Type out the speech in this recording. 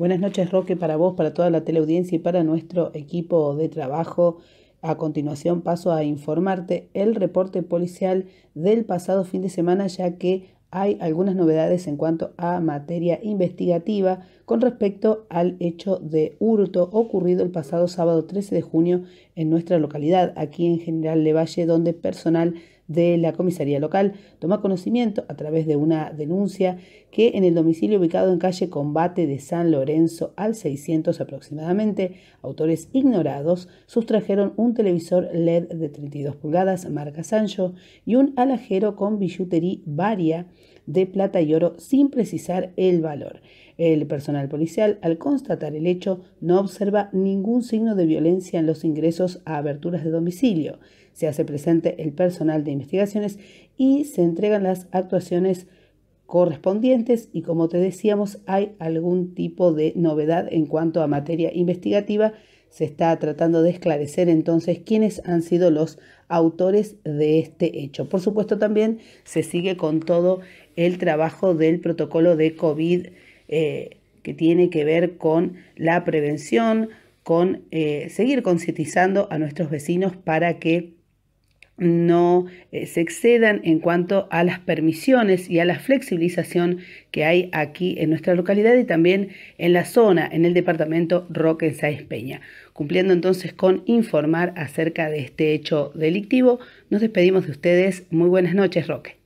Buenas noches, Roque, para vos, para toda la teleaudiencia y para nuestro equipo de trabajo. A continuación paso a informarte el reporte policial del pasado fin de semana, ya que hay algunas novedades en cuanto a materia investigativa con respecto al hecho de hurto ocurrido el pasado sábado 13 de junio en nuestra localidad, aquí en General Levalle, donde personal de la comisaría local toma conocimiento a través de una denuncia que en el domicilio ubicado en calle Combate de San Lorenzo al 600 aproximadamente, autores ignorados sustrajeron un televisor LED de 32 pulgadas marca Sancho y un alajero con billutería varia de plata y oro sin precisar el valor. El personal policial, al constatar el hecho, no observa ningún signo de violencia en los ingresos a aberturas de domicilio. Se hace presente el personal de investigaciones y se entregan las actuaciones correspondientes y como te decíamos hay algún tipo de novedad en cuanto a materia investigativa se está tratando de esclarecer entonces quiénes han sido los autores de este hecho. Por supuesto también se sigue con todo el trabajo del protocolo de COVID eh, que tiene que ver con la prevención, con eh, seguir concientizando a nuestros vecinos para que no eh, se excedan en cuanto a las permisiones y a la flexibilización que hay aquí en nuestra localidad y también en la zona, en el departamento Roque en Peña. Cumpliendo entonces con informar acerca de este hecho delictivo, nos despedimos de ustedes. Muy buenas noches, Roque.